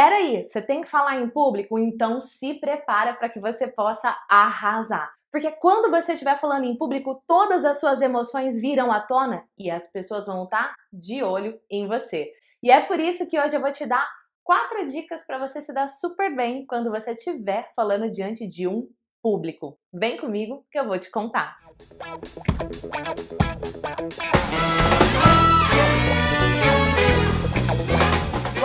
peraí, você tem que falar em público? Então se prepara para que você possa arrasar. Porque quando você estiver falando em público, todas as suas emoções viram à tona e as pessoas vão estar tá de olho em você. E é por isso que hoje eu vou te dar quatro dicas para você se dar super bem quando você estiver falando diante de um público. Vem comigo que eu vou te contar. Música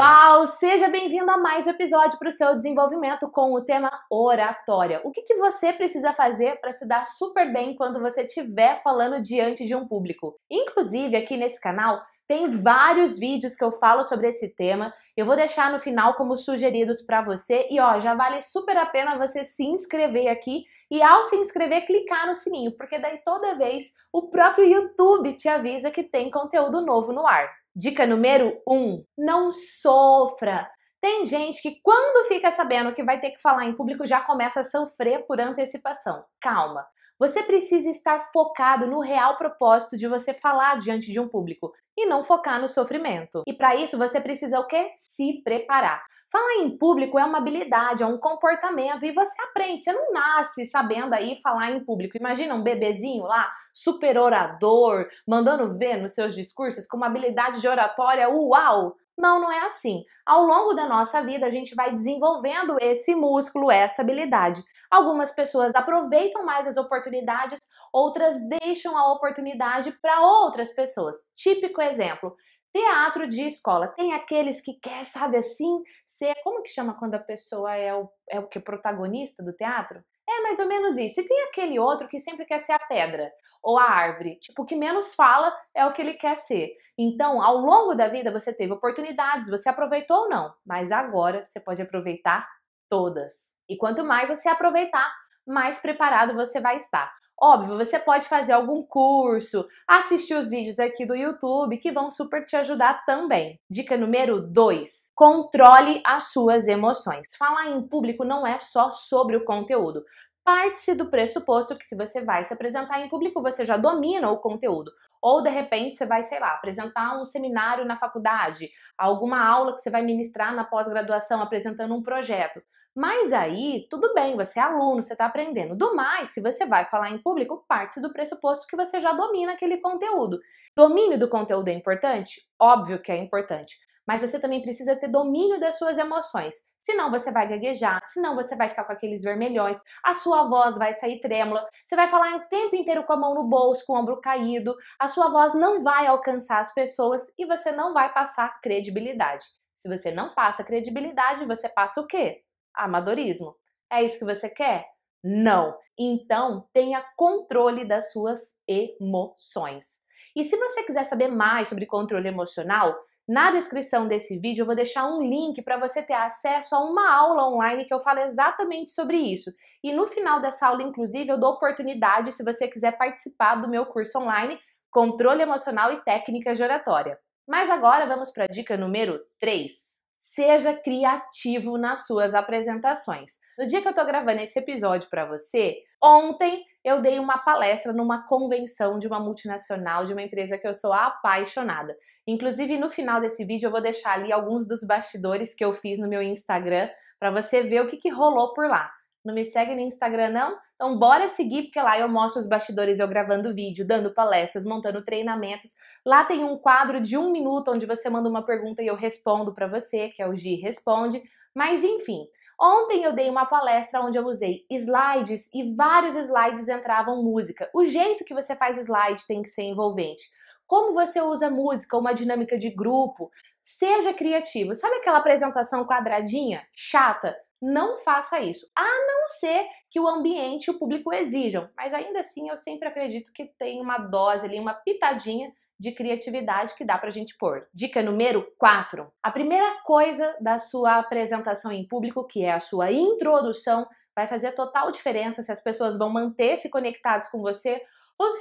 pessoal! Seja bem-vindo a mais um episódio para o seu desenvolvimento com o tema oratória. O que, que você precisa fazer para se dar super bem quando você estiver falando diante de um público? Inclusive, aqui nesse canal tem vários vídeos que eu falo sobre esse tema. Eu vou deixar no final como sugeridos para você. E ó, já vale super a pena você se inscrever aqui e ao se inscrever clicar no sininho, porque daí toda vez o próprio YouTube te avisa que tem conteúdo novo no ar. Dica número 1: um, não sofra. Tem gente que, quando fica sabendo que vai ter que falar em público, já começa a sofrer por antecipação. Calma. Você precisa estar focado no real propósito de você falar diante de um público e não focar no sofrimento. E para isso você precisa o quê? Se preparar. Falar em público é uma habilidade, é um comportamento e você aprende. Você não nasce sabendo aí falar em público. Imagina um bebezinho lá, super orador, mandando ver nos seus discursos com uma habilidade de oratória uau! Não, não é assim. Ao longo da nossa vida, a gente vai desenvolvendo esse músculo, essa habilidade. Algumas pessoas aproveitam mais as oportunidades, outras deixam a oportunidade para outras pessoas. Típico exemplo: teatro de escola. Tem aqueles que quer, sabe assim, ser. Como que chama quando a pessoa é o, é o que? Protagonista do teatro? É mais ou menos isso. E tem aquele outro que sempre quer ser a pedra ou a árvore. Tipo, o que menos fala é o que ele quer ser. Então, ao longo da vida você teve oportunidades, você aproveitou ou não, mas agora você pode aproveitar todas. E quanto mais você aproveitar, mais preparado você vai estar. Óbvio, você pode fazer algum curso, assistir os vídeos aqui do YouTube que vão super te ajudar também. Dica número 2: controle as suas emoções. Falar em público não é só sobre o conteúdo. Parte-se do pressuposto que, se você vai se apresentar em público, você já domina o conteúdo. Ou de repente você vai, sei lá, apresentar um seminário na faculdade, alguma aula que você vai ministrar na pós-graduação apresentando um projeto. Mas aí, tudo bem, você é aluno, você está aprendendo. Do mais, se você vai falar em público, parte do pressuposto que você já domina aquele conteúdo. Domínio do conteúdo é importante? Óbvio que é importante. Mas você também precisa ter domínio das suas emoções senão você vai gaguejar, senão você vai ficar com aqueles vermelhões, a sua voz vai sair trêmula, você vai falar o tempo inteiro com a mão no bolso, com o ombro caído, a sua voz não vai alcançar as pessoas e você não vai passar credibilidade. Se você não passa credibilidade, você passa o quê? Amadorismo. É isso que você quer? Não. Então, tenha controle das suas emoções. E se você quiser saber mais sobre controle emocional, na descrição desse vídeo eu vou deixar um link para você ter acesso a uma aula online que eu falo exatamente sobre isso. E no final dessa aula, inclusive, eu dou oportunidade se você quiser participar do meu curso online Controle Emocional e Técnicas de Oratória. Mas agora vamos para a dica número 3 seja criativo nas suas apresentações. No dia que eu tô gravando esse episódio para você, ontem eu dei uma palestra numa convenção de uma multinacional, de uma empresa que eu sou apaixonada. Inclusive, no final desse vídeo, eu vou deixar ali alguns dos bastidores que eu fiz no meu Instagram para você ver o que, que rolou por lá. Não me segue no Instagram, não? Então, bora seguir, porque lá eu mostro os bastidores, eu gravando vídeo, dando palestras, montando treinamentos, Lá tem um quadro de um minuto onde você manda uma pergunta e eu respondo para você, que é o Gi Responde. Mas enfim, Ontem eu dei uma palestra onde eu usei slides e vários slides entravam música. O jeito que você faz slide tem que ser envolvente. Como você usa música, uma dinâmica de grupo, seja criativo. Sabe aquela apresentação quadradinha, chata? Não faça isso, a não ser que o ambiente e o público exijam. Mas ainda assim, eu sempre acredito que tem uma dose ali, uma pitadinha de criatividade que dá para a gente pôr. Dica número 4. A primeira coisa da sua apresentação em público, que é a sua introdução, vai fazer total diferença se as pessoas vão manter-se conectadas com você ou se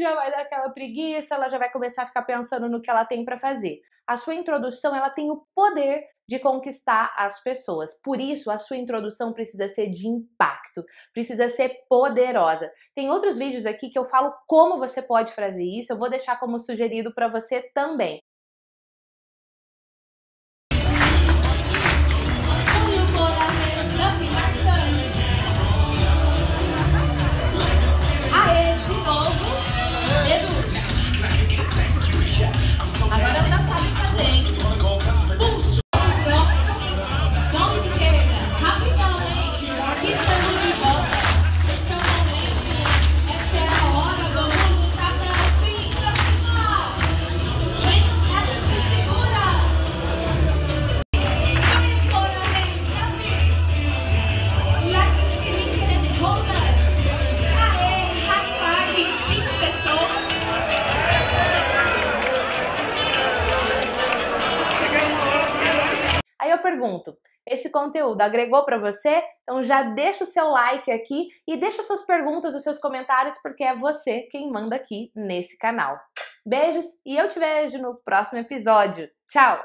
já vai dar aquela preguiça, ela já vai começar a ficar pensando no que ela tem para fazer. A sua introdução, ela tem o poder de conquistar as pessoas. Por isso, a sua introdução precisa ser de impacto, precisa ser poderosa. Tem outros vídeos aqui que eu falo como você pode fazer isso, eu vou deixar como sugerido para você também. esse conteúdo agregou para você, então já deixa o seu like aqui e deixa suas perguntas, os seus comentários, porque é você quem manda aqui nesse canal. Beijos e eu te vejo no próximo episódio. Tchau!